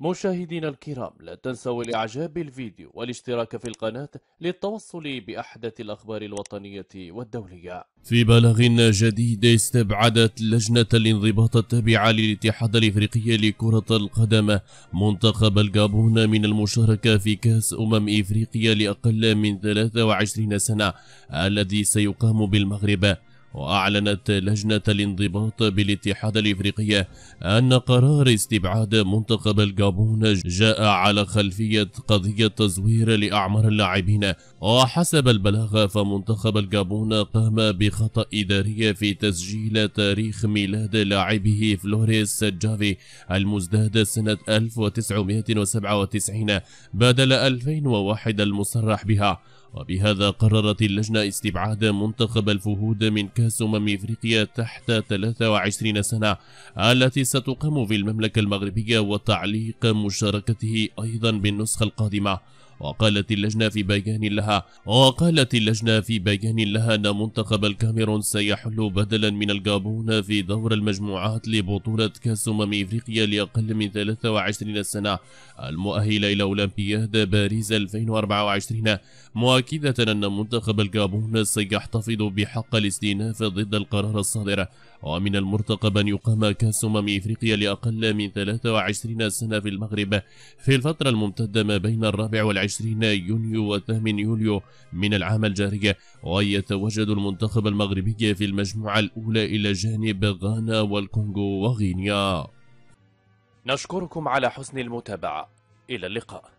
مشاهدينا الكرام لا تنسوا الإعجاب بالفيديو والاشتراك في القناة للتوصل بأحدث الأخبار الوطنية والدولية في بلاغ جديد استبعدت لجنة الانضباط التابعة للاتحاد الإفريقي لكرة القدم منتخب الجابون من المشاركة في كأس أمم إفريقيا لأقل من 23 سنة الذي سيقام بالمغرب وأعلنت لجنة الانضباط بالاتحاد الإفريقي أن قرار استبعاد منتخب الجابون جاء على خلفية قضية تزوير لأعمار اللاعبين وحسب البلاغة فمنتخب الجابون قام بخطأ إداري في تسجيل تاريخ ميلاد لاعبه فلوريس جافي المزداد سنة 1997 بدل 2001 المصرح بها وبهذا قررت اللجنة استبعاد منتخب الفهود من كأس أمم إفريقيا تحت 23 سنة التي ستقام في المملكة المغربية وتعليق مشاركته أيضا بالنسخة القادمة وقالت اللجنة في بيان لها وقالت اللجنة في بيان لها أن منتخب الكاميرون سيحل بدلا من الجابون في دور المجموعات لبطولة كأس أمم إفريقيا لأقل من 23 سنة المؤهلة إلى أولمبياد باريس 2024 مؤكدة أن منتخب الجابون سيحتفظ بحق الاستئناف ضد القرار الصادر ومن المرتقب أن يقام كأس أمم إفريقيا لأقل من 23 سنة في المغرب في الفترة الممتدة ما بين الرابع والعشرين 20 يونيو و8 يوليو من العام الجاري ويتواجد المنتخب المغربي في المجموعة الأولى إلى جانب غانا والكونغو وغينيا نشكركم على حسن المتابعة إلى اللقاء